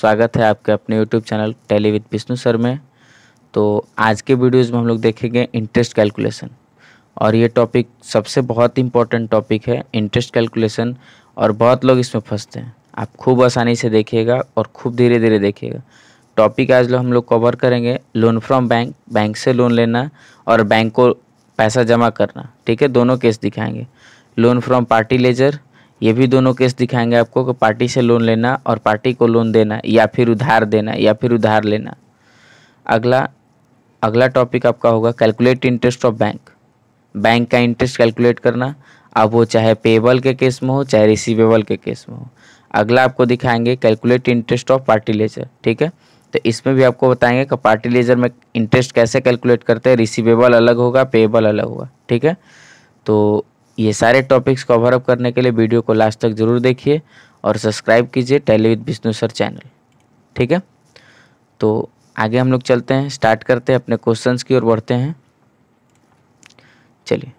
स्वागत है आपके अपने YouTube channel Tally with Vishnu sir में तो आज के वीडियोस में हम लोग देखेंगे इंटरेस्ट कैलकुलेशन और ये टॉपिक सबसे बहुत इंपॉर्टेंट टॉपिक है इंटरेस्ट कैलकुलेशन और बहुत लोग इसमें फंसते हैं आप खूब आसानी से देखिएगा और खूब धीरे धीरे देखिएगा टॉपिक आज लो हम लोग कवर करेंगे लोन फ्रॉम बैंक बैंक से लोन लेना और बैंक को पैसा जमा करना ठीक है दोनों केस दिखाएंगे लोन फ्रॉम पार्टी लेजर ये भी दोनों केस दिखाएंगे आपको कि पार्टी से लोन लेना और पार्टी को लोन देना या फिर उधार देना या फिर उधार लेना अगला अगला टॉपिक आपका होगा calculate interest of bank bank का इंटरेस्ट कैलकुलेट करना अब वो चाहे पेबल के केस में हो चाहे रिसीवेबल के केस में हो अगला आपको दिखाएंगे calculate interest of party ledger ठीक है तो इसमें भी आपको बताएंगे कि पार्टी लेजर में इंटरेस्ट कैसे कैलकुलेट करते हैं रिसीवेबल अलग होगा पेबल अलग होगा ठीक है तो ये सारे टॉपिक्स कवर अप करने के लिए वीडियो को लास्ट तक जरूर देखिए और सब्सक्राइब कीजिए Tally with Vishnu sir channel ठीक है तो आगे हम लोग चलते हैं स्टार्ट करते हैं अपने क्वेश्चंस की ओर बढ़ते हैं चलिए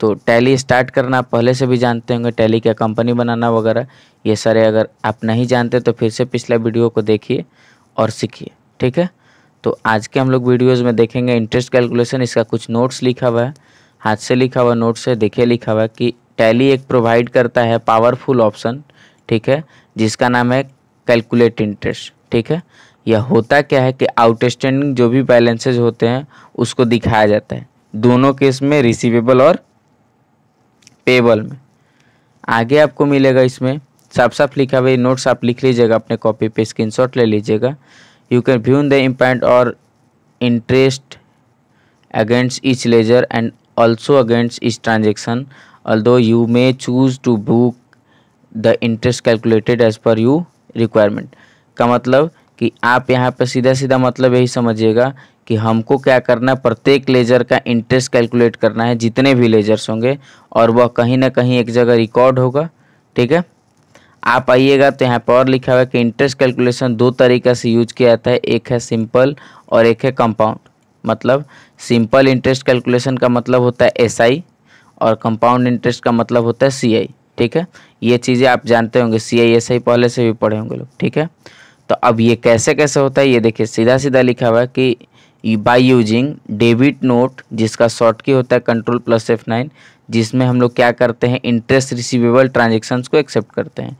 तो टैली स्टार्ट करना आप पहले से भी जानते होंगे टैली क्या कंपनी बनाना वगैरह ये सारे अगर आप नहीं जानते तो फिर से पिछला वीडियो को देखिए और सीखिए ठीक है तो आज के हम लोग वीडियोज़ में देखेंगे इंटरेस्ट कैलकुलेशन इसका कुछ नोट्स लिखा हुआ है हाथ से लिखा हुआ नोट से देखिए लिखा हुआ कि टैली एक प्रोवाइड करता है पावरफुल ऑप्शन ठीक है जिसका नाम है कैलकुलेट इंटरेस्ट ठीक है यह होता क्या है कि आउटस्टैंडिंग जो भी बैलेंसेज होते हैं उसको दिखाया जाता है दोनों केस में रिसीवेबल और पेबल में आगे आपको मिलेगा इसमें साफ साफ लिखा हुआ नोट्स आप लिख लीजिएगा अपने कॉपी पे स्क्रीन ले लीजिएगा यू कैन व्यू द इम्पैंड और interest against each ledger and also against each transaction although you may choose to book the interest calculated as per you requirement का मतलब कि आप यहाँ पर सीधा सीधा मतलब यही समझिएगा कि हमको क्या करना है प्रत्येक लेजर का इंटरेस्ट कैलकुलेट करना है जितने भी लेजर्स होंगे और वह कहीं ना कहीं एक जगह रिकॉर्ड होगा ठीक है आप आइएगा तो यहाँ पर और लिखा हुआ है कि इंटरेस्ट कैलकुलेशन दो तरीक़ा से यूज किया जाता है एक है सिंपल और एक है कंपाउंड मतलब सिंपल इंटरेस्ट कैलकुलेशन का मतलब होता है एस SI और कंपाउंड इंटरेस्ट का मतलब होता है सी ठीक है ये चीज़ें आप जानते होंगे सी आई एस आई पहले से भी पढ़े होंगे लोग ठीक है तो अब ये कैसे कैसे होता है ये देखिए सीधा सीधा लिखा हुआ है कि बाय यूजिंग डेबिट नोट जिसका शॉर्ट की होता है कंट्रोल प्लस एफ नाइन जिसमें हम लोग क्या करते हैं इंटरेस्ट रिसीवेबल ट्रांजेक्शन्स को एक्सेप्ट करते हैं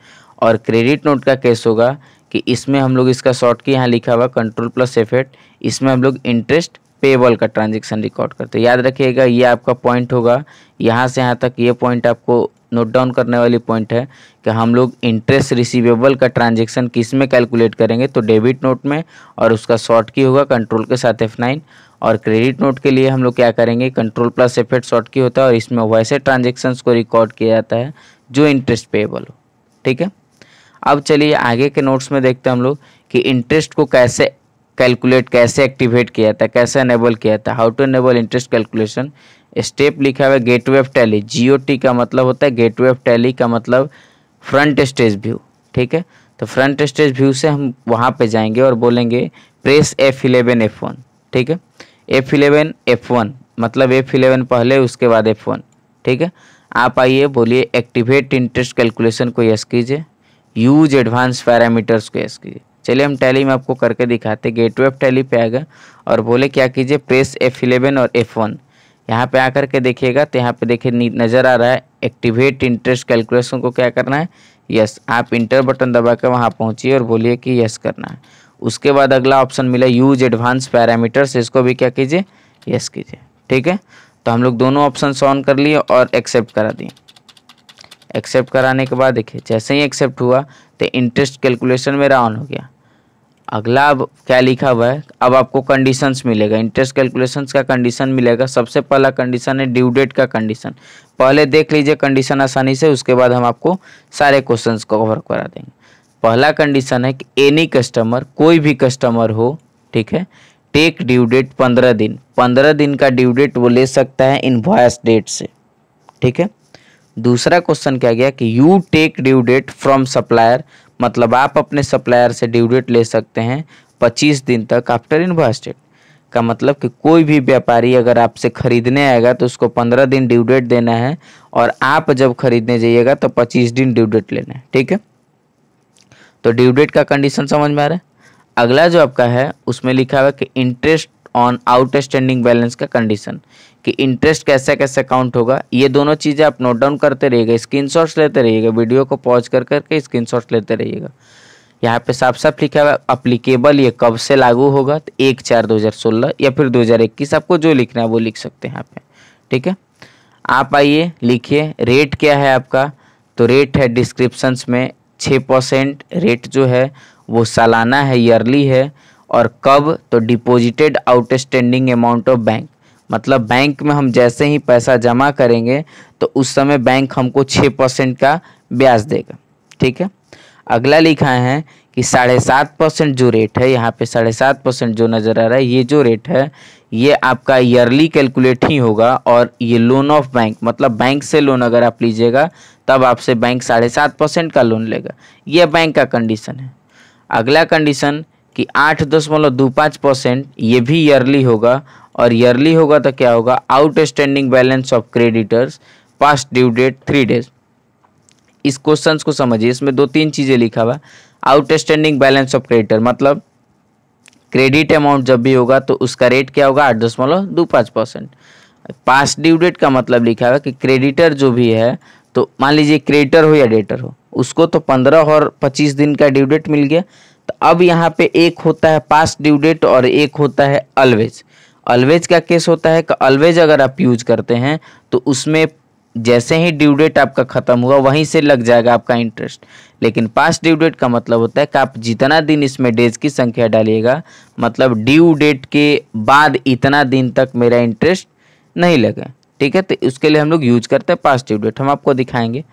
और क्रेडिट नोट का केस होगा कि इसमें हम लोग इसका शॉर्ट की यहाँ लिखा हुआ कंट्रोल प्लस एफ एट इसमें हम लोग इंटरेस्ट पेबल का ट्रांजेक्शन रिकॉर्ड करते हैं याद रखिएगा ये आपका पॉइंट होगा यहाँ से यहाँ तक ये पॉइंट आपको नोट डाउन करने वाली पॉइंट है कि हम लोग इंटरेस्ट रिसीवेबल का ट्रांजेक्शन किस में कैलकुलेट करेंगे तो डेबिट नोट में और उसका शॉर्ट की होगा कंट्रोल के साथ एफ नाइन और क्रेडिट नोट के लिए हम लोग क्या करेंगे control plus F eight short key होता है और इसमें वैसे ट्रांजेक्शन्स को रिकॉर्ड किया जाता है जो इंटरेस्ट पेबल हो ठीक है अब चलिए आगे के नोट्स में देखते हैं हम लोग कि इंटरेस्ट को कैसे कैलकुलेट कैसे एक्टिवेट किया था कैसे अनेबल किया था how to enable interest calculation step लिखा हुआ है गेट वे ऑफ टैली जी का मतलब होता है गेट वे ऑफ टैली का मतलब फ्रंट स्टेज व्यू ठीक है तो फ्रंट स्टेज व्यू से हम वहाँ पे जाएंगे और बोलेंगे press F eleven F one ठीक है एफ इलेवन एफ वन मतलब एफ इलेवन पहले उसके बाद एफ वन ठीक है आप आइए बोलिए एक्टिवेट इंटरेस्ट कैलकुलेशन को यस कीजिए यूज एडवांस पैरामीटर्स को यस कीजिए चलिए हम टैली में आपको करके दिखाते गेट वे ऑफ टैली पे आएगा और बोले क्या कीजिए प्रेस एफ इलेवन और एफ वन यहाँ पे आकर के देखिएगा तो यहाँ पे देखिए नज़र आ रहा है एक्टिवेट इंटरेस्ट कैलकुलेशन को क्या करना है यस आप इंटर बटन दबा कर वहाँ पहुँचिए और बोलिए कि यस करना है उसके बाद अगला ऑप्शन मिला यूज एडवांस पैरामीटर्स इसको भी क्या कीजिए यस कीजिए ठीक है तो हम लोग दोनों ऑप्शन ऑन कर लिए और एक्सेप्ट करा दिए एक्सेप्ट कराने के बाद देखिए जैसे ही एक्सेप्ट हुआ तो इंटरेस्ट कैलकुलेशन मेरा ऑन हो गया अगला अब क्या लिखा हुआ है अब आपको कंडीशंस मिलेगा इंटरेस्ट कैलकुलेशंस का कंडीशन मिलेगा सबसे पहला कंडीशन है ड्यू डेट का कंडीशन पहले देख लीजिए कंडीशन आसानी से उसके बाद हम आपको सारे क्वेश्चंस कवर करा देंगे पहला कंडीशन है कि एनी कस्टमर कोई भी कस्टमर हो ठीक है टेक ड्यू डेट पंद्रह दिन पंद्रह दिन का ड्यू डेट वो ले सकता है वॉयस डेट से ठीक है दूसरा क्वेश्चन क्या गया कि you take due date from supplier मतलब आप अपने सप्लायर से ड्यू डेट ले सकते हैं पच्चीस दिन तक आफ्टर इन्वेस्टेड का मतलब कि कोई भी व्यापारी अगर आपसे ख़रीदने आएगा तो उसको पंद्रह दिन ड्यू डेट देना है और आप जब खरीदने जाइएगा तो पच्चीस दिन ड्यू डेट लेना है ठीक है तो ड्यू डेट का कंडीशन समझ में आ रहा है अगला जो आपका है उसमें लिखा हुआ कि इंटरेस्ट ऑन आउटस्टैंडिंग बैलेंस का कंडीशन कि इंटरेस्ट कैसे कैसे काउंट होगा ये दोनों चीज़ें आप नोट डाउन करते रहिएगा स्क्रीनशॉट्स लेते रहिएगा वीडियो को पॉज कर करके स्क्रीनशॉट्स लेते रहिएगा यहाँ पे साफ साफ लिखा हुआ अप्लीकेबल ये कब से लागू होगा तो एक चार दो हज़ार सोलह या फिर दो हज़ार इक्कीस आपको जो लिखना है वो लिख सकते हैं यहाँ पे ठीक है आप आइए लिखिए रेट क्या है आपका तो रेट है डिस्क्रिप्शंस में छः परसेंट रेट जो है वो सालाना है ईयरली है और कब तो deposited outstanding amount of bank मतलब बैंक में हम जैसे ही पैसा जमा करेंगे तो उस समय बैंक हमको छः परसेंट का ब्याज देगा ठीक है अगला लिखा है कि साढ़े सात परसेंट जो रेट है यहाँ पे साढ़े सात परसेंट जो नज़र आ रहा है ये जो रेट है ये आपका ईयरली कैलकुलेट ही होगा और ये लोन ऑफ बैंक मतलब बैंक से लोन अगर आप लीजिएगा तब आपसे बैंक साढ़े सात परसेंट का लोन लेगा ये बैंक का कंडीशन है अगला कंडीशन कि आठ दशमलव दो पाँच परसेंट ये भी ईयरली होगा और ईयरली होगा तो क्या होगा outstanding balance of creditors past due date three days इस क्वेश्चन को समझिए इसमें दो तीन चीज़ें लिखा हुआ आउटस्टैंडिंग बैलेंस ऑफ क्रेडिटर मतलब क्रेडिट अमाउंट जब भी होगा तो उसका रेट क्या होगा आठ दशमलव दो पाँच परसेंट पास ड्यू डेट का मतलब लिखा हुआ कि क्रेडिटर जो भी है तो मान लीजिए क्रेडिटर हो या डेटर हो उसको तो पंद्रह और पच्चीस दिन का ड्यू डेट मिल गया तो अब यहाँ पे एक होता है पास ड्यू डेट और एक होता है अलवेज अलवेज का केस होता है कि अलवेज अगर आप यूज करते हैं तो उसमें जैसे ही ड्यू डेट आपका ख़त्म हुआ वहीं से लग जाएगा आपका इंटरेस्ट लेकिन पास ड्यू डेट का मतलब होता है कि आप जितना दिन इसमें डेज की संख्या डालिएगा मतलब ड्यू डेट के बाद इतना दिन तक मेरा इंटरेस्ट नहीं लगे ठीक है तो उसके लिए हम लोग यूज करते हैं पास ड्यू डेट हम आपको दिखाएंगे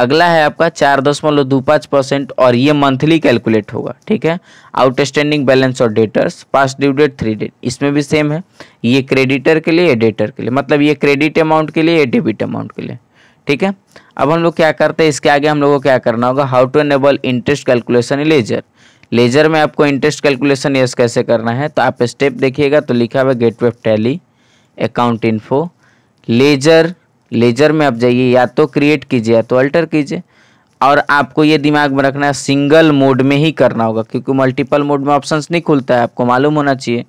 अगला है आपका चार दशमलव दो पाँच परसेंट और ये मंथली कैलकुलेट होगा ठीक है आउटस्टैंडिंग बैलेंस और debtors past due date three date इसमें भी सेम है ये क्रेडिटर के लिए ये डेटर के लिए मतलब ये क्रेडिट अमाउंट के लिए ये डेबिट अमाउंट के लिए ठीक है अब हम लोग क्या करते हैं इसके आगे हम लोग को क्या करना होगा how to enable interest calculation in ledger ledger में आपको इंटरेस्ट कैलकुलेशन यस कैसे करना है तो आप स्टेप देखिएगा तो लिखा हुआ gate way of Tally account info ledger ledger में आप जाइए या तो क्रिएट कीजिए या तो अल्टर कीजिए और आपको ये दिमाग में रखना है सिंगल मोड में ही करना होगा क्योंकि मल्टीपल मोड में ऑप्शंस नहीं खुलता है आपको मालूम होना चाहिए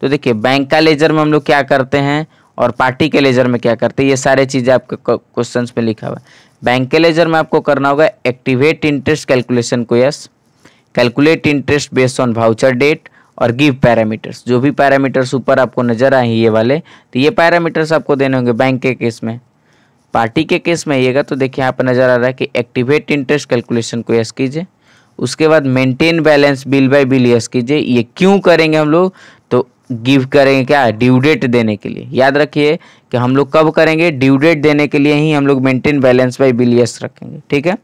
तो देखिए बैंक का लेजर में हम लोग क्या करते हैं और पार्टी के लेजर में क्या करते हैं ये सारे चीज़ें आपके क्वेश्चन में लिखा हुआ है बैंक के लेजर में आपको करना होगा एक्टिवेट इंटरेस्ट कैलकुलेशन को yes calculate interest based on voucher date और गिव पैरामीटर्स जो भी पैरामीटर्स ऊपर आपको नजर आए ये वाले तो ये पैरामीटर्स आपको देने होंगे बैंक के केस में पार्टी के केस में आइएगा तो देखिए यहाँ पर नज़र आ रहा है कि एक्टिवेट इंटरेस्ट कैलकुलेशन को यस कीजिए उसके बाद maintain balance bill by bill yes कीजिए ये क्यों करेंगे हम लोग तो गिव करेंगे क्या ड्यू डेट देने के लिए याद रखिए कि हम लोग कब करेंगे ड्यू डेट देने के लिए ही हम लोग maintain balance by bill yes रखेंगे ठीक है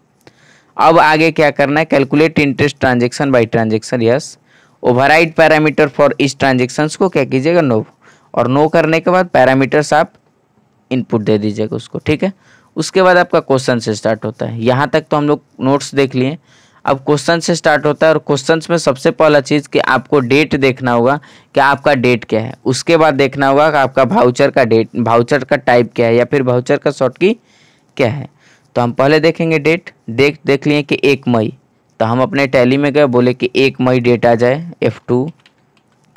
अब आगे क्या करना है calculate interest transaction by transaction yes override parameter for इस ट्रांजेक्शन को क्या कीजिएगा नो और नो करने के बाद पैरामीटर्स आप इनपुट दे दीजिएगा उसको ठीक है उसके बाद आपका क्वेश्चन से स्टार्ट होता है यहाँ तक तो हम लोग नोट्स देख लिए अब क्वेश्चन से स्टार्ट होता है और क्वेश्चन में सबसे पहला चीज़ कि आपको डेट देखना होगा कि आपका डेट क्या है उसके बाद देखना होगा कि आपका भाउचर का डेट भाउचर का टाइप क्या है या फिर भाउचर का शॉर्ट की क्या है तो हम पहले देखेंगे डेट देख देख लिए कि एक मई तो हम अपने टैली में गए बोले कि एक मई डेट आ जाए एफ़ टू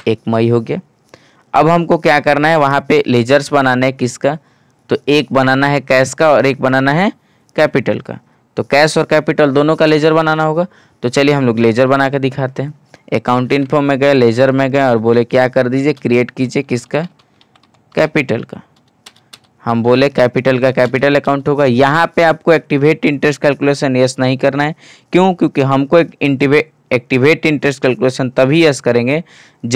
एक मई हो गया अब हमको क्या करना है वहाँ पे लेजर्स बनाना है किसका तो एक बनाना है कैश का और एक बनाना है कैपिटल का तो कैश और कैपिटल दोनों का लेजर बनाना होगा तो चलिए हम लोग लेजर बना के दिखाते हैं अकाउंट इन्फो में गए लेजर में गए और बोले क्या कर दीजिए क्रिएट कीजिए किसका कैपिटल का हम बोले कैपिटल का कैपिटल अकाउंट होगा यहाँ पे आपको एक्टिवेट इंटरेस्ट कैलकुलेशन यस नहीं करना है क्यों क्योंकि हमको एक एक्टिवेट इंटरेस्ट कैलकुलेशन तभी यस करेंगे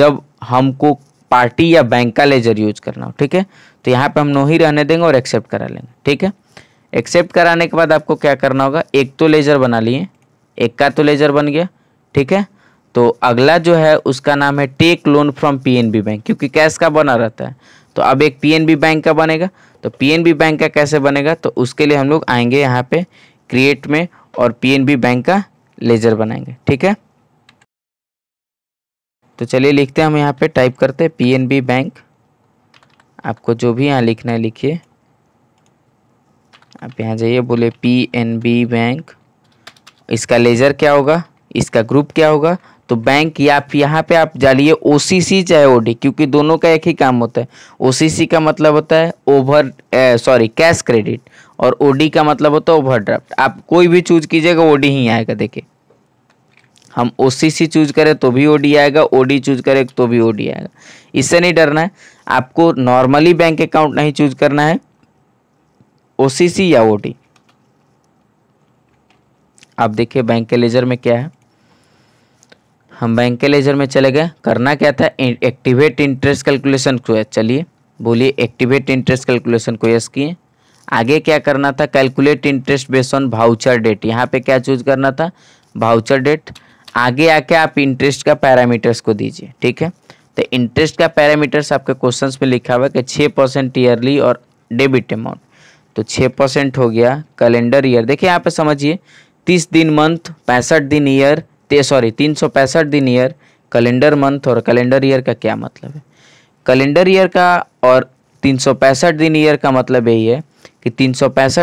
जब हमको पार्टी या बैंक का लेजर यूज करना हो ठीक है तो यहाँ पे हम नो ही रहने देंगे और एक्सेप्ट करा लेंगे ठीक है एक्सेप्ट कराने के बाद आपको क्या करना होगा एक तो लेजर बना लिए एक का तो लेजर बन गया ठीक है तो अगला जो है उसका नाम है take loan from PNB bank क्योंकि कैश का बना रहता है तो अब एक बी बैंक का बनेगा तो बी बैंक का कैसे बनेगा तो उसके लिए हम लोग आएंगे यहाँ पे क्रिएट में और बी बैंक का लेजर बनाएंगे ठीक है तो चलिए लिखते हैं हम यहाँ पे टाइप करते हैं पीएनबी बैंक आपको जो भी यहाँ लिखना है लिखिए आप यहाँ जाइए बोले पी एन बी बैंक इसका लेजर क्या होगा इसका ग्रुप क्या होगा तो बैंक या फिर यहाँ पे आप डालिए ओ सी सी चाहे ओ डी क्योंकि दोनों का एक ही काम होता है ओ सी सी का मतलब होता है ओवर सॉरी कैश क्रेडिट और ओ डी का मतलब होता है ओवर ड्राफ्ट आप कोई भी चूज कीजिएगा ओ डी ही आएगा देखिए हम ओ सी सी चूज करें तो भी ओ डी आएगा ओ डी चूज करें तो भी ओ डी आएगा इससे नहीं डरना है आपको नॉर्मली बैंक अकाउंट नहीं चूज करना है ओ सी सी या ओ डी आप देखिए बैंक के लेजर में क्या है हम बैंक के लेजर में चले गए करना क्या था एक्टिवेट इंटरेस्ट कैलकुलेशन को चलिए बोलिए एक्टिवेट इंटरेस्ट कैलकुलेशन को यस किए आगे क्या करना था calculate interest base on voucher date यहाँ पे क्या चूज करना था भाउचर डेट आगे आके आप इंटरेस्ट का पैरामीटर्स को दीजिए ठीक है तो इंटरेस्ट का पैरामीटर्स आपके क्वेश्चन में लिखा हुआ है कि छः परसेंट ईयरली और डेबिट अमाउंट तो छः परसेंट हो गया कैलेंडर ईयर देखिए यहाँ पे समझिए तीस दिन मंथ पैंसठ दिन ईयर सॉरी तीन सौ पैंसठ दिन ईयर कैलेंडर मंथ और कैलेंडर ईयर का क्या मतलब है कैलेंडर ईयर का और तीन सौ पैंसठ दिन ईयर का मतलब यही है कि तीन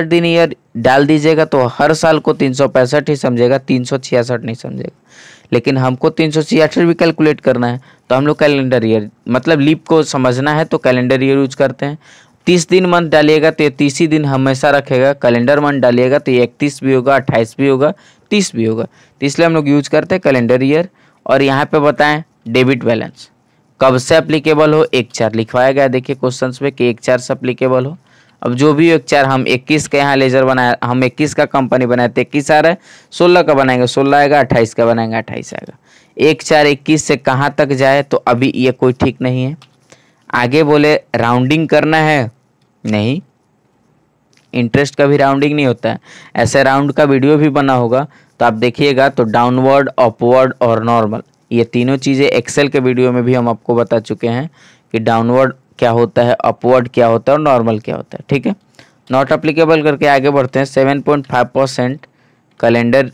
दिन ईयर डाल दीजिएगा तो हर साल को तीन ही समझेगा तीन नहीं समझेगा लेकिन हमको तीन भी कैलकुलेट करना है तो हम लोग कैलेंडर ईयर मतलब लीप को समझना है तो कैलेंडर ईयर यूज करते हैं तीस दिन मंथ डालिएगा तो ये तीस ही दिन हमेशा रखेगा कैलेंडर मंथ डालिएगा तो ये इकतीस भी होगा अट्ठाईस भी होगा तीस भी होगा तो इसलिए हम लोग यूज करते हैं कैलेंडर ईयर और यहाँ पे बताएं डेबिट बैलेंस कब से अप्लीकेबल हो एक चार लिखवाया गया देखिए क्वेश्चन में कि एक चार से अप्लीकेबल हो अब जो भी एक चार हम 21 का यहाँ लेजर बनाया हम 21 का कंपनी बनाए तो इक्कीस आ रहा है सोलह का बनाएंगे सोलह आएगा अट्ठाईस का बनाएंगे अट्ठाईस आएगा एक चार इक्कीस से कहाँ तक जाए तो अभी ये कोई ठीक नहीं है आगे बोले राउंडिंग करना है नहीं इंटरेस्ट का भी राउंडिंग नहीं होता है ऐसे राउंड का वीडियो भी बना होगा तो आप देखिएगा तो डाउनवर्ड अपवर्ड और नॉर्मल ये तीनों चीज़ें एक्सेल के वीडियो में भी हम आपको बता चुके हैं कि डाउनवर्ड क्या होता है अपवर्ड क्या होता है और नॉर्मल क्या होता है ठीक है नॉट अप्लीकेबल करके आगे बढ़ते हैं seven point five percent calendar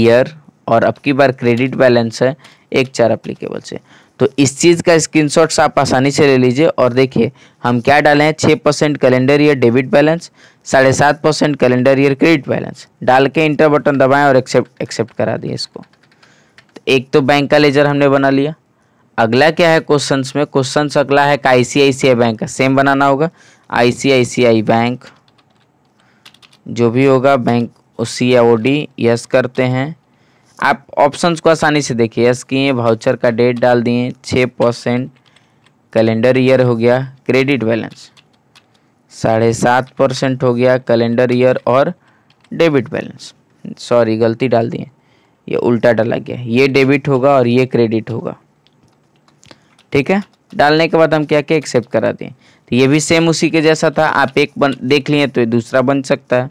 year और अब की बार क्रेडिट बैलेंस है एक चार अप्लीकेबल से तो इस चीज़ का स्क्रीनशॉट्स आप आसानी से ले लीजिए और देखिए हम क्या डाले हैं छः percent calendar year debit balance साढ़े सात percent calendar year credit balance डाल के इंटर बटन दबाएं और एक्सेप्ट एक्सेप्ट करा दिए इसको तो एक तो बैंक का लेजर हमने बना लिया अगला क्या है क्वेश्चन में क्वेश्चन अगला है का आईसीआईसीआई बैंक का सेम बनाना होगा आईसीआईसीआई बैंक जो भी होगा bank C O D yes करते हैं आप ऑप्शंस को आसानी से देखिए यस किए भाउचर का डेट डाल दिए छः परसेंट कैलेंडर ईयर हो गया क्रेडिट बैलेंस साढ़े सात परसेंट हो गया कैलेंडर ईयर और डेबिट बैलेंस सॉरी गलती डाल दिए ये उल्टा डाला गया ये डेबिट होगा और ये क्रेडिट होगा ठीक है डालने के बाद हम क्या क्या एक्सेप्ट करा दें तो ये भी सेम उसी के जैसा था आप एक बन देख लिए तो ये दूसरा बन सकता है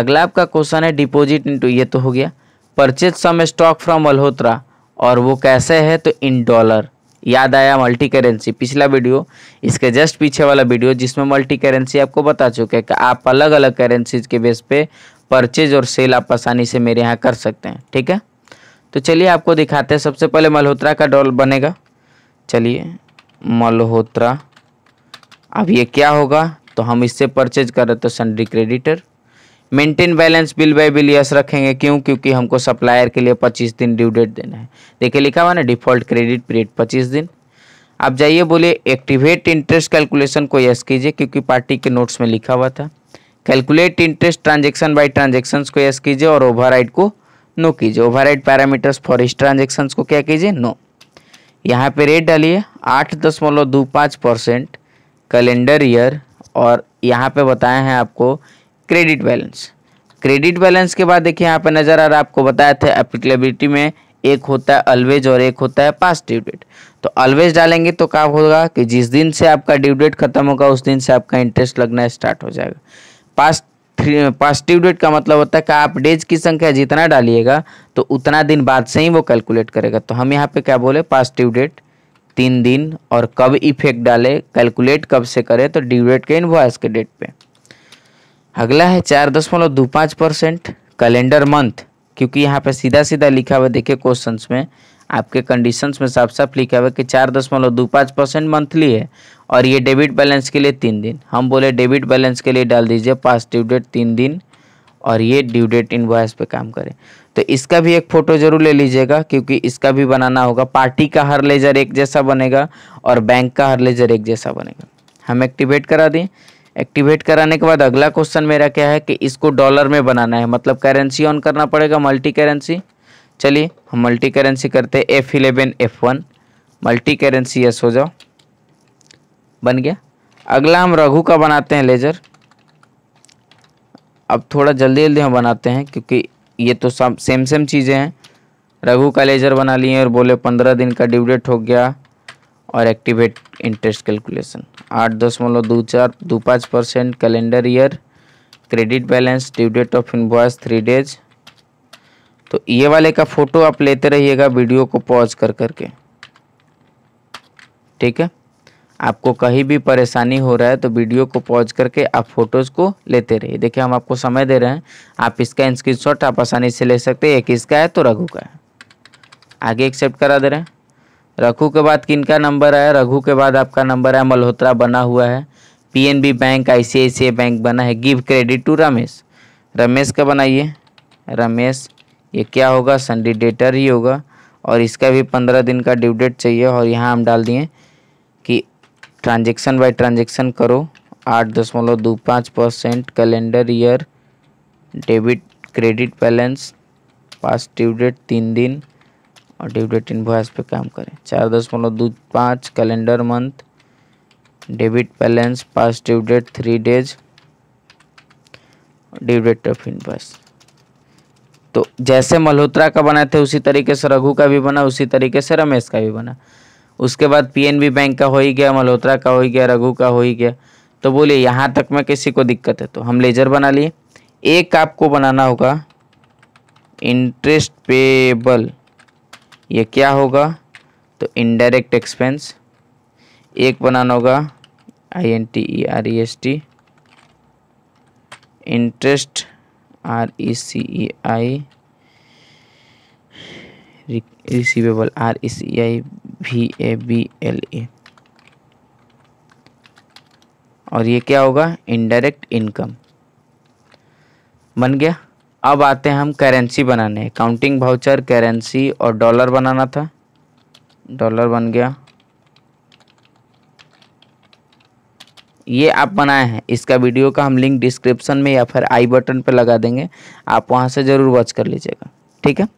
अगला आपका क्वेश्चन है डिपॉजिट इनटू ये तो हो गया purchase some stock from Malhotra और वो कैसे है तो इन डॉलर याद आया मल्टी करेंसी पिछला वीडियो इसके जस्ट पीछे वाला वीडियो जिसमें मल्टी करेंसी आपको बता चुके हैं कि आप अलग अलग करेंसीज के बेस पे परचेज और सेल आप आसानी से मेरे यहाँ कर सकते हैं ठीक है तो चलिए आपको दिखाते हैं सबसे पहले मल्होत्रा का डॉलर बनेगा चलिए मल्होत्रा अब ये क्या होगा तो हम इससे परचेज कर रहे तो sundry creditor maintain balance bill by bill yes रखेंगे क्यों क्योंकि हमको सप्लायर के लिए 25 दिन ड्यू डेट देना है देखिए लिखा हुआ ना डिफॉल्ट क्रेडिट पीरियड पच्चीस दिन आप जाइए बोलिए एक्टिवेट इंटरेस्ट कैलकुलेशन को यस कीजिए क्योंकि पार्टी के नोट्स में लिखा हुआ था calculate interest transaction by transaction को यस कीजिए और ओवर को नो कीजिए ओवर पैरामीटर्स फॉर इस ट्रांजेक्शन को क्या कीजिए नो no. यहाँ पे रेट डालिए आठ दशमलव दो पाँच परसेंट कैलेंडर ईयर और यहाँ पे बताए हैं आपको क्रेडिट बैलेंस क्रेडिट बैलेंस के बाद देखिए यहाँ पे नज़र आ रहा है आपको बताया था एप्लीकेबिलिटी में एक होता है अलवेज और एक होता है पास ड्यू डेट तो अलवेज डालेंगे तो क्या होगा कि जिस दिन से आपका ड्यू डेट खत्म होगा उस दिन से आपका इंटरेस्ट लगना स्टार्ट हो जाएगा पास पॉजिटिव डेट का मतलब होता है कि आप डेज की संख्या जितना डालिएगा तो उतना दिन बाद से ही वो कैलकुलेट करेगा तो हम यहाँ पे क्या बोले पॉजिटिव डेट तीन दिन और कब इफेक्ट डाले कैलकुलेट कब से करें तो ड्यू डेट के इन्वॉइस के डेट पे अगला है चार दशमलव दो पाँच परसेंट कैलेंडर मंथ क्योंकि यहाँ पे सीधा सीधा लिखा हुआ देखिए क्वेश्चंस में आपके कंडीशंस में साफ साफ लिखा हुआ कि चार दशमलव दो पाँच परसेंट मंथली है और ये डेबिट बैलेंस के लिए तीन दिन हम बोले डेबिट बैलेंस के लिए डाल दीजिए पास ड्यू डेट तीन दिन और ये ड्यू डेट वॉयस पे काम करें तो इसका भी एक फ़ोटो ज़रूर ले लीजिएगा क्योंकि इसका भी बनाना होगा पार्टी का हर लेजर एक जैसा बनेगा और बैंक का हर लेजर एक जैसा बनेगा हम एक्टिवेट करा दें एक्टिवेट कराने के बाद अगला क्वेश्चन मेरा क्या है कि इसको डॉलर में बनाना है मतलब करेंसी ऑन करना पड़ेगा मल्टी करेंसी चलिए हम मल्टी करेंसी करते हैं F eleven F one multi currency yes हो जाओ बन गया अगला हम रघु का बनाते हैं लेजर अब थोड़ा जल्दी जल्दी हम बनाते हैं क्योंकि ये तो सब सेम सेम चीज़ें हैं रघु का लेजर बना लिए और बोले पंद्रह दिन का ड्यूडेट हो गया और एक्टिवेट इंटरेस्ट कैलकुलेशन आठ दशमलव दो चार दो पाँच percent calendar year credit balance due date of invoice three days तो ये वाले का फ़ोटो आप लेते रहिएगा वीडियो को पॉज कर करके ठीक है आपको कहीं भी परेशानी हो रहा है तो वीडियो को पॉज करके आप फोटोज़ को लेते रहिए देखिए हम आपको समय दे रहे हैं आप इसका स्क्रीनशॉट आप आसानी से ले सकते हैं एक इसका है तो रघु का है आगे एक्सेप्ट करा दे रहे हैं रघु के बाद किन का नंबर आया रघु के बाद आपका नंबर है मल्होत्रा बना हुआ है पी बैंक आई बैंक बना है give credit to Ramesh Ramesh का बनाइए रमेश ये क्या होगा संडी डेटर ही होगा और इसका भी पंद्रह दिन का ड्यू डेट चाहिए और यहाँ हम डाल दिए ट्रांजेक्शन बाय ट्रांजेक्शन करो आठ दशमलव दो पाँच percent calendar year debit credit balance past due date तीन दिन और ड्यू डेट इन्वॉइस पे काम करें चार दशमलव दो पाँच calendar month debit balance past due date three days due date of invoice तो जैसे मल्होत्रा का बना थे उसी तरीके से रघु का भी बना उसी तरीके से रमेश का भी बना उसके बाद पीएनबी बैंक का हो ही गया मल्होत्रा का हो ही गया रघु का हो ही गया तो बोलिए यहाँ तक में किसी को दिक्कत है तो हम लेजर बना लिए एक आपको बनाना होगा इंटरेस्ट पेबल ये क्या होगा तो इनडायरेक्ट एक्सपेंस एक बनाना होगा I N T E R E S T interest R E C E I receivable R E C I V A B L A और ये क्या होगा इनडायरेक्ट इनकम बन गया अब आते हैं हम करेंसी बनाने काउंटिंग भाउचर करेंसी और डॉलर बनाना था डॉलर बन गया ये आप बनाए हैं इसका वीडियो का हम लिंक डिस्क्रिप्शन में या फिर आई बटन पर लगा देंगे आप वहाँ से ज़रूर वॉच कर लीजिएगा ठीक है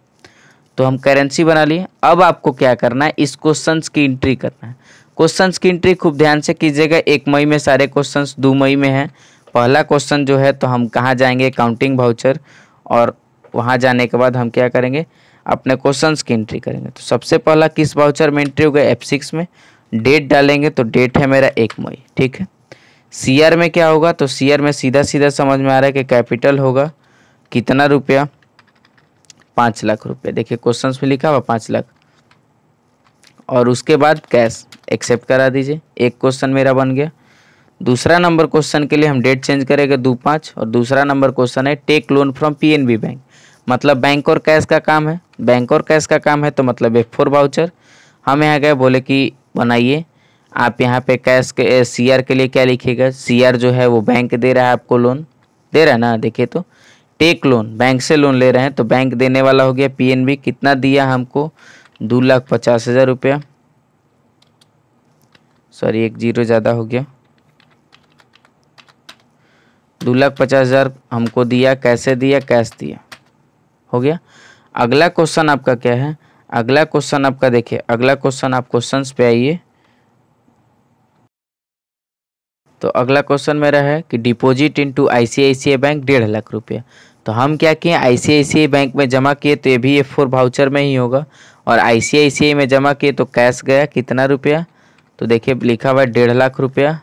तो हम करेंसी बना लिए अब आपको क्या करना है इस क्वेश्चन की एंट्री करना है क्वेश्चन की एंट्री खूब ध्यान से कीजिएगा एक मई में सारे क्वेश्चन दो मई में हैं पहला क्वेश्चन जो है तो हम कहाँ जाएंगे काउंटिंग भाउचर और वहाँ जाने के बाद हम क्या करेंगे अपने क्वेश्चन की एंट्री करेंगे तो सबसे पहला किस भाउचर में एंट्री होगा एफ सिक्स में डेट डालेंगे तो डेट है मेरा एक मई ठीक है सीआर में क्या होगा तो सीआर में सीधा सीधा समझ में आ रहा है कि कैपिटल होगा कितना रुपया पाँच लाख रुपए देखिए क्वेश्चंस में लिखा हुआ पाँच लाख और उसके बाद कैश एक्सेप्ट करा दीजिए एक क्वेश्चन मेरा बन गया दूसरा नंबर क्वेश्चन के लिए हम डेट चेंज करेंगे दो पाँच और दूसरा नंबर क्वेश्चन है take loan from PNB bank मतलब बैंक और कैश का काम है बैंक और कैश का काम है तो मतलब एफ फोर बाउचर हम यहाँ गए बोले कि बनाइए आप यहाँ पे कैश के सीआर के लिए क्या लिखिएगा सीआर जो है वो बैंक दे रहा है आपको लोन दे रहा है ना देखिए तो टेक लोन बैंक से लोन ले रहे हैं तो बैंक देने वाला हो गया पीएनबी कितना दिया हमको दो लाख पचास हज़ार रुपया सॉरी एक जीरो ज़्यादा हो गया दो लाख पचास हज़ार हमको दिया कैसे दिया कैश दिया हो गया अगला क्वेश्चन आपका क्या है अगला क्वेश्चन आपका देखिए अगला क्वेश्चन आप क्वेश्चंस पे आइए तो अगला क्वेश्चन मेरा है कि डिपॉजिट इनटू आईसीआईसीआई बैंक डेढ़ लाख रुपया तो हम क्या किए आई बैंक में जमा किए तो ये भी एफ फोर भाउचर में ही होगा और आई में जमा किए तो कैश गया कितना रुपया तो देखिए लिखा हुआ है डेढ़ लाख रुपया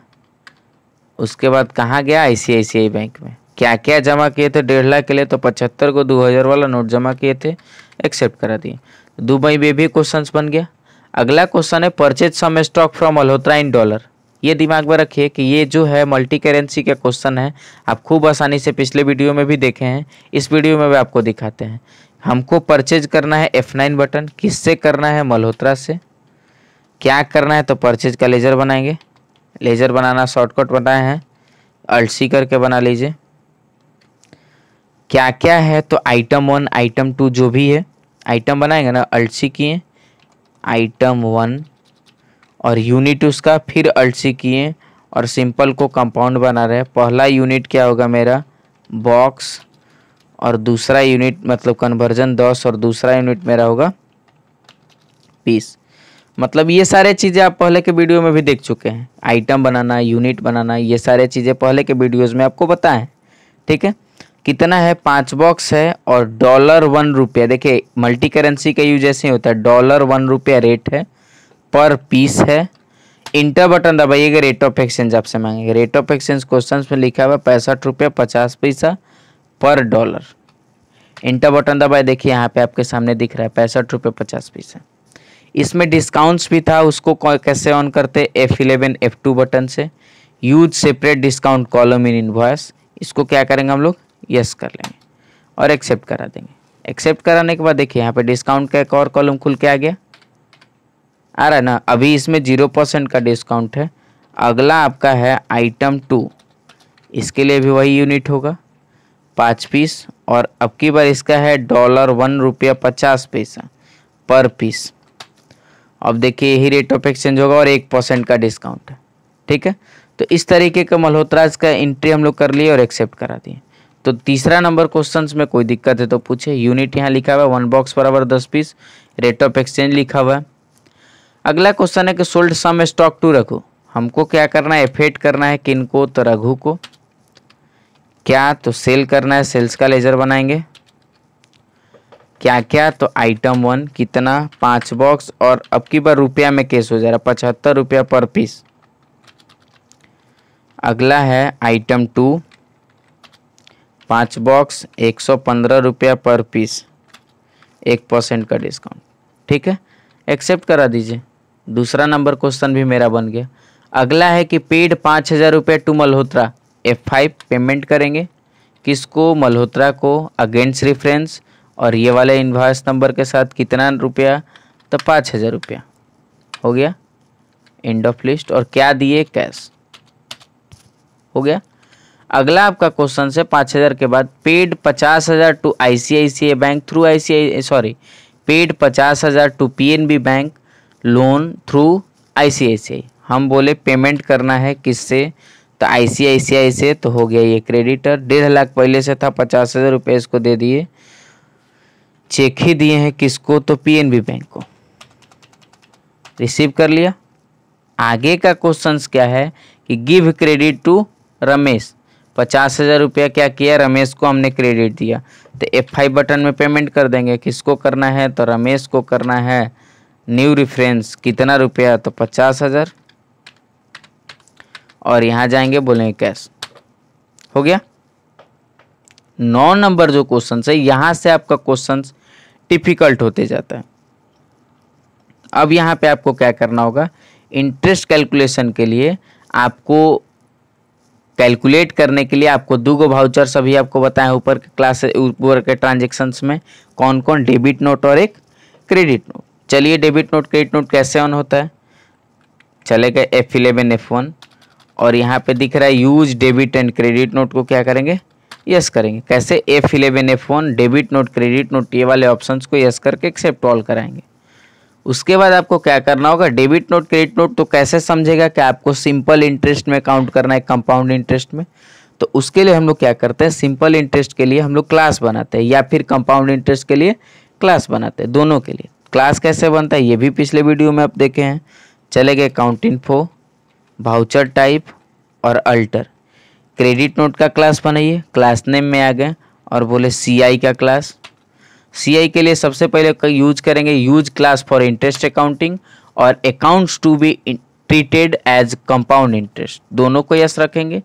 उसके बाद कहाँ गया आई बैंक में क्या क्या जमा किए थे डेढ़ लाख के लिए तो पचहत्तर को दो हज़ार वाला नोट जमा किए थे एक्सेप्ट करा दिए दुबई में भी क्वेश्चन बन गया अगला क्वेश्चन है purchase some stock from Malhotra in dollar ये दिमाग में रखिए कि ये जो है मल्टी करेंसी का क्वेश्चन है आप खूब आसानी से पिछले वीडियो में भी देखे हैं इस वीडियो में भी आपको दिखाते हैं हमको परचेज करना है एफ नाइन बटन किससे करना है मल्होत्रा से क्या करना है तो परचेज का लेज़र बनाएंगे लेज़र बनाना शॉर्टकट बनाए हैं अल्सी करके बना लीजिए क्या क्या है तो आइटम वन आइटम टू जो भी है आइटम बनाएंगे ना अल्सी किए आइटम वन और यूनिट उसका फिर अल्ट सी किए और सिंपल को कंपाउंड बना रहे पहला यूनिट क्या होगा मेरा बॉक्स और दूसरा यूनिट मतलब कन्वर्जन दस और दूसरा यूनिट मेरा होगा पीस मतलब ये सारे चीज़ें आप पहले के वीडियो में भी देख चुके हैं आइटम बनाना यूनिट बनाना ये सारे चीज़ें पहले के वीडियोज़ में आपको बताएं ठीक है कितना है पाँच बॉक्स है और डॉलर वन रुपया देखिए मल्टी करेंसी का यूज ऐसे होता है डॉलर वन रुपया रेट है पर पीस है इंटर बटन दबाइएगा रेट ऑफ एक्सचेंज आपसे मांगेगा रेट ऑफ एक्सचेंज क्वेश्चन में लिखा हुआ पैंसठ रुपये पचास पैसा पर डॉलर इंटर बटन दबाए देखिए यहाँ पे आपके सामने दिख रहा है पैंसठ रुपये पचास पैसा इसमें डिस्काउंट्स भी था उसको कैसे ऑन करते F eleven F two button से use separate discount column invoice इसको क्या करेंगे हम लोग यस कर लेंगे और एक्सेप्ट करा देंगे एक्सेप्ट कराने के बाद देखिए यहाँ पे डिस्काउंट का एक और कॉलम खुल के आ गया आ रहा है ना अभी इसमें जीरो परसेंट का डिस्काउंट है अगला आपका है आइटम टू इसके लिए भी वही यूनिट होगा पाँच पीस और अब की बार इसका है डॉलर वन रुपया पचास पैसा पर पीस अब देखिए यही रेट ऑफ एक्सचेंज होगा और एक परसेंट का डिस्काउंट है ठीक है तो इस तरीके का मल्होत्राज का एंट्री हम लोग कर लिए और एक्सेप्ट करा दिए तो तीसरा नंबर क्वेश्चन में कोई दिक्कत है तो पूछे यूनिट यहाँ लिखा हुआ है वन बॉक्स बराबर दस पीस रेट ऑफ एक्सचेंज लिखा हुआ है अगला क्वेश्चन है कि sold some stock to Raghu हमको क्या करना है एफेट करना है किन को तो रघु को क्या तो सेल करना है सेल्स का लेजर बनाएंगे क्या क्या तो आइटम वन कितना पांच बॉक्स और अब की बार रुपया में केस हो जा रहा पचहत्तर रुपया पर पीस अगला है आइटम टू पांच बॉक्स एक सौ पंद्रह रुपया पर पीस एक परसेंट का डिस्काउंट ठीक है एक्सेप्ट करा दीजिए दूसरा नंबर क्वेश्चन भी मेरा बन गया अगला है कि पेड पाँच हज़ार रुपये to Malhotra F five payment करेंगे किसको मल्होत्रा को अगेंस्ट रिफरेंस और ये वाले इन्वाइस नंबर के साथ कितना रुपया तो पाँच हज़ार रुपया हो गया एंड ऑफ लिस्ट और क्या दिए कैश हो गया अगला आपका क्वेश्चन से पाँच हज़ार के बाद पेड पचास हज़ार to I C I C I bank through I C I sorry paid पचास हज़ार to P N B bank loan through ICICI हम बोले पेमेंट करना है किससे तो आईसीआईसीआई से तो हो गया ये क्रेडिटर डेढ़ लाख पहले से था पचास हज़ार रुपये इसको दे दिए चेक ही दिए हैं किसको तो पीएनबी बैंक को रिसीव कर लिया आगे का क्वेश्चन क्या है कि गिव क्रेडिट टू रमेश पचास हज़ार रुपया क्या किया रमेश को हमने क्रेडिट दिया तो एफ बटन में पेमेंट कर देंगे किसको करना है तो रमेश को करना है न्यू रिफरेंस कितना रुपया तो पचास हज़ार और यहाँ जाएंगे बोलेंगे कैश हो गया नौ नंबर जो क्वेश्चन है यहाँ से आपका क्वेश्चन डिफिकल्ट होते जाता है अब यहाँ पे आपको क्या करना होगा इंटरेस्ट कैलकुलेशन के लिए आपको कैलकुलेट करने के लिए आपको दो गो भाउचर सभी आपको बताएं ऊपर के क्लास ऊपर के ट्रांजेक्शन्स में कौन कौन डेबिट नोट और एक क्रेडिट नोट चलिए डेबिट नोट क्रेडिट नोट कैसे ऑन होता है चले गए एफ इलेवन एफ वन और यहाँ पे दिख रहा है use debit and credit note को क्या करेंगे यस करेंगे कैसे F eleven F one debit note credit note ये वाले ऑप्शंस को यस करके एक्सेप्ट ऑल कराएंगे उसके बाद आपको क्या करना होगा डेबिट नोट क्रेडिट नोट तो कैसे समझेगा कि आपको सिंपल इंटरेस्ट में काउंट करना है कंपाउंड इंटरेस्ट में तो उसके लिए हम लोग क्या करते हैं सिंपल इंटरेस्ट के लिए हम लोग क्लास बनाते हैं या फिर कंपाउंड इंटरेस्ट के लिए क्लास बनाते हैं दोनों के लिए क्लास कैसे बनता है ये भी पिछले वीडियो में आप देखे हैं चले गए काउंट फो भाउचर टाइप और अल्टर क्रेडिट नोट का क्लास बनाइए क्लास नेम में आ गए और बोले सीआई का क्लास सीआई के लिए सबसे पहले यूज करेंगे use class for interest accounting और accounts to be treated as compound interest दोनों को यस रखेंगे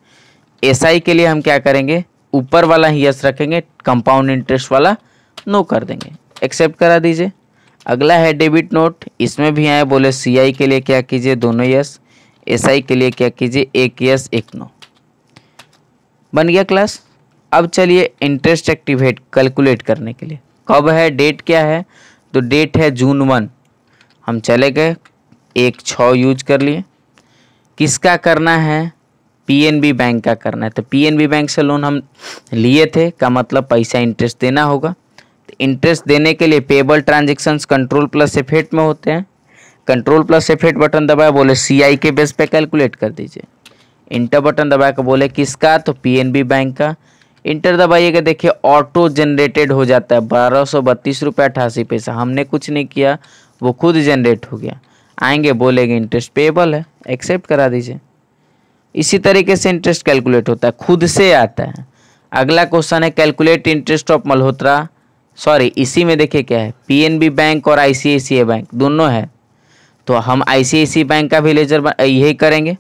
एसआई के लिए हम क्या करेंगे ऊपर वाला ही यस रखेंगे कंपाउंड इंटरेस्ट वाला नो कर देंगे एक्सेप्ट करा दीजिए अगला है डेबिट नोट इसमें भी आए बोले सीआई के लिए क्या कीजिए दोनों यस एसआई के लिए क्या कीजिए एक यस एक नो बन गया क्लास अब चलिए इंटरेस्ट एक्टिवेट कैलकुलेट करने के लिए कब है डेट क्या है तो डेट है जून वन हम चले गए एक छ यूज कर लिए किसका करना है पीएनबी बैंक का करना है तो पीएनबी बैंक से लोन हम लिए थे का मतलब पैसा इंटरेस्ट देना होगा इंटरेस्ट देने के लिए payable transactions control plus F eight में होते हैं कंट्रोल प्लस एफेट बटन दबाए बोले सी के बेस पे कैलकुलेट कर दीजिए इंटर बटन दबा के बोले किसका तो पीएनबी बैंक का इंटर दबाइएगा देखिए ऑटो जनरेटेड हो जाता है बारह सौ बत्तीस रुपये अठासी पैसा हमने कुछ नहीं किया वो खुद जनरेट हो गया आएंगे बोलेंगे इंटरेस्ट पेबल है एक्सेप्ट करा दीजिए इसी तरीके से इंटरेस्ट कैलकुलेट होता है खुद से आता है अगला क्वेश्चन है calculate interest of Malhotra sorry इसी में देखिए क्या है पीएनबी बैंक और आई बैंक दोनों है तो हम आईसीआईसीआई बैंक का भी लेजर यही करेंगे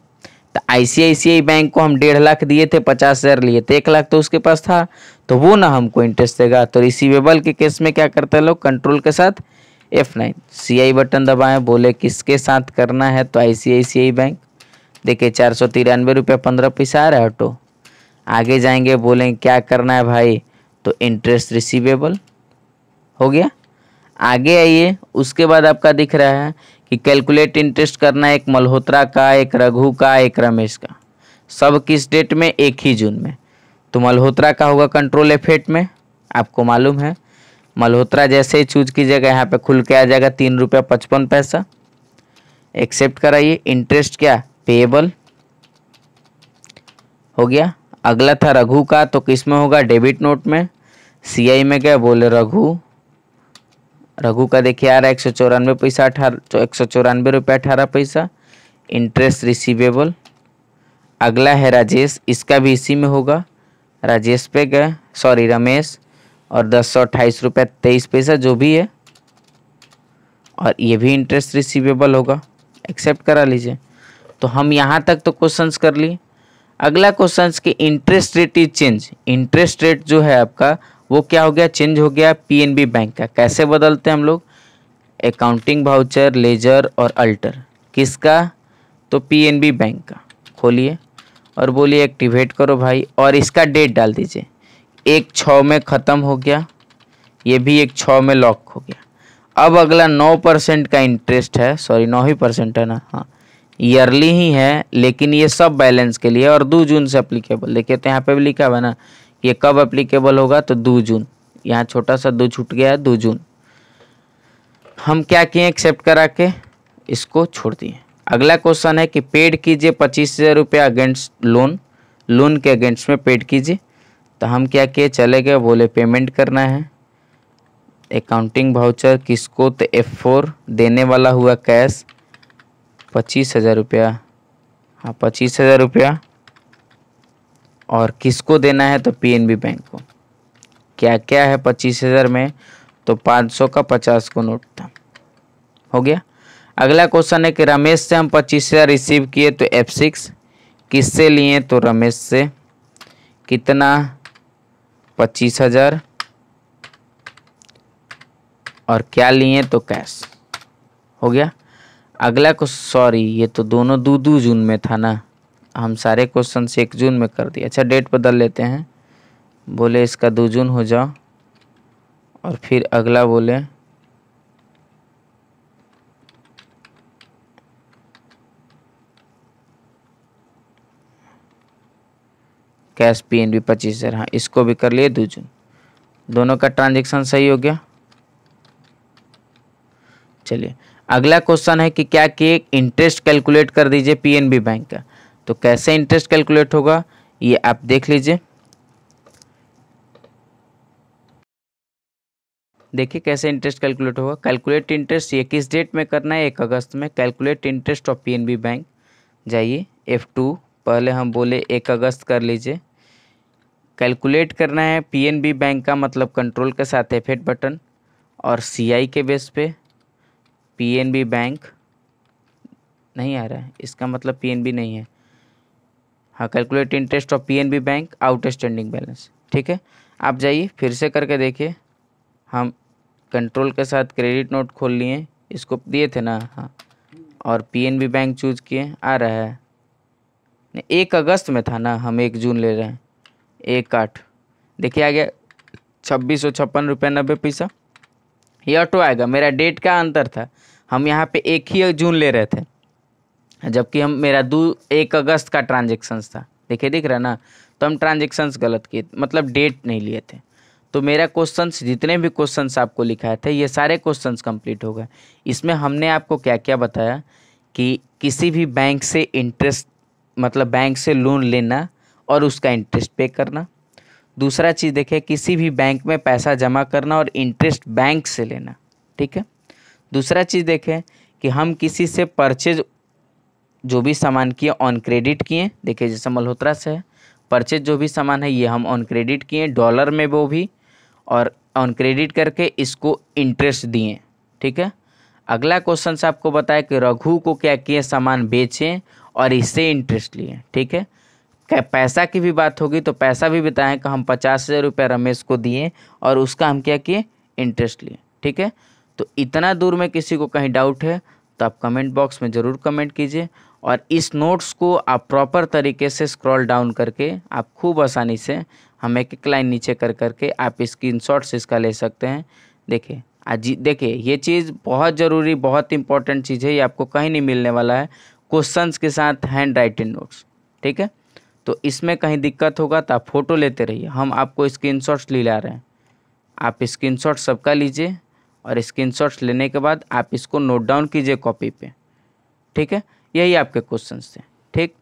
तो आईसीआईसीआई बैंक को हम डेढ़ लाख दिए थे पचास हज़ार लिए थे एक लाख तो उसके पास था तो वो ना हमको इंटरेस्ट देगा तो रिसीवेबल के केस में क्या करते हैं लोग कंट्रोल के साथ F nine C I button दबाएँ बोले किसके साथ करना है तो आई बैंक देखिए चार सौ तिरानवे रुपये पंद्रह पैसा आ रहा है ऑटो आगे जाएंगे बोलेंगे क्या करना है भाई तो इंटरेस्ट रिसीवेबल हो गया आगे आइए उसके बाद आपका दिख रहा है कि कैलकुलेट इंटरेस्ट करना है एक मल्होत्रा का एक रघु का एक रमेश का सब किस डेट में एक ही जून में तो मल्होत्रा का होगा कंट्रोल एफेट में आपको मालूम है मल्होत्रा जैसे ही चूज कीजिएगा यहाँ पे खुल के आ जाएगा तीन रुपया पचपन पैसा एक्सेप्ट कराइए इंटरेस्ट क्या पेएबल हो गया अगला था रघु का तो किस में होगा डेबिट नोट में सीआई में क्या बोले रघु रघु का देखिए आ रहा है एक सौ चौरानवे पैसा अठारह तो एक सौ चौरानवे रुपये अठारह पैसा इंटरेस्ट रिसीवेबल अगला है राजेश इसका भी इसी में होगा राजेश पे गए सॉरी रमेश और दस सौ अट्ठाईस रुपये तेईस पैसा जो भी है और ये भी इंटरेस्ट रिसीवेबल होगा एक्सेप्ट करा लीजिए तो हम यहाँ तक तो क्वेश्चंस कर लिए अगला क्वेश्चंस कि interest rate is change interest rate जो है आपका वो क्या हो गया चेंज हो गया पीएनबी बैंक का कैसे बदलते हैं हम लोग अकाउंटिंग भाउचर लेजर और अल्टर किसका तो पीएनबी बैंक का खोलिए और बोलिए एक्टिवेट करो भाई और इसका डेट डाल दीजिए एक छ में ख़त्म हो गया ये भी एक छः में लॉक हो गया अब अगला नौ परसेंट का इंटरेस्ट है सॉरी नौ ही परसेंट है ना हाँ ईयरली ही है लेकिन ये सब बैलेंस के लिए और दो जून से अप्लीकेबल देखिए तो यहाँ पे भी लिखा हुआ ना ये कब अप्लीकेबल होगा तो दो जून यहाँ छोटा सा दो छूट गया है दो जून हम क्या किए एक्सेप्ट करा के इसको छोड़ दिए अगला क्वेश्चन है कि पेड कीजिए पच्चीस हज़ार रुपया अगेंस्ट लोन लोन के अगेंस्ट में पेड कीजिए तो हम क्या किए चले गए बोले पेमेंट करना है अकाउंटिंग भाउचर किसको तो एफ फोर देने वाला हुआ कैश पच्चीस हज़ार रुपया हाँ पच्चीस हज़ार रुपया और किसको देना है तो पीएनबी बैंक को क्या क्या है पच्चीस हज़ार में तो पाँच सौ का पचास को नोट था हो गया अगला क्वेश्चन है कि रमेश से हम पच्चीस हज़ार रिसीव किए तो एफ सिक्स किससे लिए तो रमेश से कितना पच्चीस हज़ार और क्या लिए तो कैश हो गया अगला को सॉरी ये तो दोनों दो दो जून में था ना हम सारे क्वेश्चन एक जून में कर दिए अच्छा डेट बदल लेते हैं बोले इसका दो जून हो जाओ और फिर अगला बोले कैश पी एन बी पच्चीस हज़ार हाँ इसको भी कर लिए दो जून दोनों का ट्रांजेक्शन सही हो गया चलिए अगला क्वेश्चन है कि क्या कि इंटरेस्ट कैलकुलेट कर दीजिए पीएनबी बैंक का तो कैसे इंटरेस्ट कैलकुलेट होगा ये आप देख लीजिए देखिए कैसे इंटरेस्ट कैलकुलेट होगा कैलकुलेट इंटरेस्ट ये किस डेट में करना है एक अगस्त में calculate interest of PNB bank जाइए एफ़ टू पहले हम बोले एक अगस्त कर लीजिए कैलकुलेट करना है पीएनबी बैंक का मतलब कंट्रोल के साथ एफ बटन और सीआई के बेस पे पीएनबी बैंक नहीं आ रहा है इसका मतलब पीएनबी नहीं है हाँ calculate interest of PNB bank outstanding balance ठीक है आप जाइए फिर से करके देखिए हम कंट्रोल के साथ क्रेडिट नोट खोल लिए इसको दिए थे ना हाँ और पीएनबी बैंक चूज किए आ रहा है एक अगस्त में था ना हम एक जून ले रहे हैं एक आठ देखिए आ गया छब्बीस सौ छप्पन रुपये नब्बे पैसा ये ऑटो आएगा मेरा डेट का अंतर था हम यहाँ पे एक ही जून ले रहे थे जबकि हम मेरा दो एक अगस्त का ट्रांजेक्शन्स था देखिए दिख रहा ना तो हम ट्रांजेक्शन्स गलत किए मतलब डेट नहीं लिए थे तो मेरा क्वेश्चंस जितने भी क्वेश्चंस आपको लिखाए थे ये सारे क्वेश्चंस कंप्लीट हो गए इसमें हमने आपको क्या क्या बताया कि किसी भी बैंक से इंटरेस्ट मतलब बैंक से लोन लेना और उसका इंटरेस्ट पे करना दूसरा चीज़ देखें किसी भी बैंक में पैसा जमा करना और इंटरेस्ट बैंक से लेना ठीक है दूसरा चीज़ देखें कि हम किसी से परचेज जो भी सामान किए ऑन क्रेडिट किए देखिए जैसे मल्होत्रा से है परचेज जो भी सामान है ये हम ऑन क्रेडिट किए डॉलर में वो भी और ऑन क्रेडिट करके इसको इंटरेस्ट दिए ठीक है अगला क्वेश्चन से आपको बताया कि रघु को क्या किए सामान बेचें और इससे इंटरेस्ट लिए ठीक है क्या पैसा की भी बात होगी तो पैसा भी बताएं कि हम पचास हज़ार रुपये रमेश को दिए और उसका हम क्या किए इंटरेस्ट लिए ठीक है तो इतना दूर में किसी को कहीं डाउट है तो आप कमेंट बॉक्स में ज़रूर कमेंट कीजिए और इस नोट्स को आप प्रॉपर तरीके से स्क्रॉल डाउन करके आप खूब आसानी से हम एक एक लाइन नीचे कर करके आप स्क्रीन शॉट्स इसका ले सकते हैं देखिए आज देखिए ये चीज़ बहुत ज़रूरी बहुत इंपॉर्टेंट चीज़ है ये आपको कहीं नहीं मिलने वाला है क्वेश्चंस के साथ हैंड राइटिंग नोट्स ठीक है तो इसमें कहीं दिक्कत होगा तो आप फ़ोटो लेते रहिए हम आपको स्क्रीन ले ला रहे हैं आप स्क्रीन सबका लीजिए और स्क्रीन लेने के बाद आप इसको नोट डाउन कीजिए कॉपी पे ठीक है यही आपके क्वेश्चन थे ठीक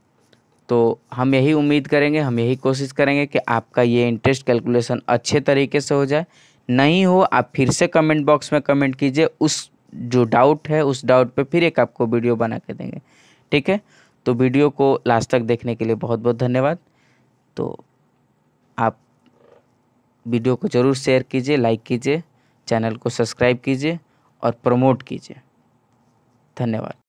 तो हम यही उम्मीद करेंगे हम यही कोशिश करेंगे कि आपका ये इंटरेस्ट कैलकुलेशन अच्छे तरीके से हो जाए नहीं हो आप फिर से कमेंट बॉक्स में कमेंट कीजिए उस जो डाउट है उस डाउट पे फिर एक आपको वीडियो बना के देंगे ठीक है तो वीडियो को लास्ट तक देखने के लिए बहुत बहुत धन्यवाद तो आप वीडियो को ज़रूर शेयर कीजिए लाइक कीजिए चैनल को सब्सक्राइब कीजिए और प्रमोट कीजिए धन्यवाद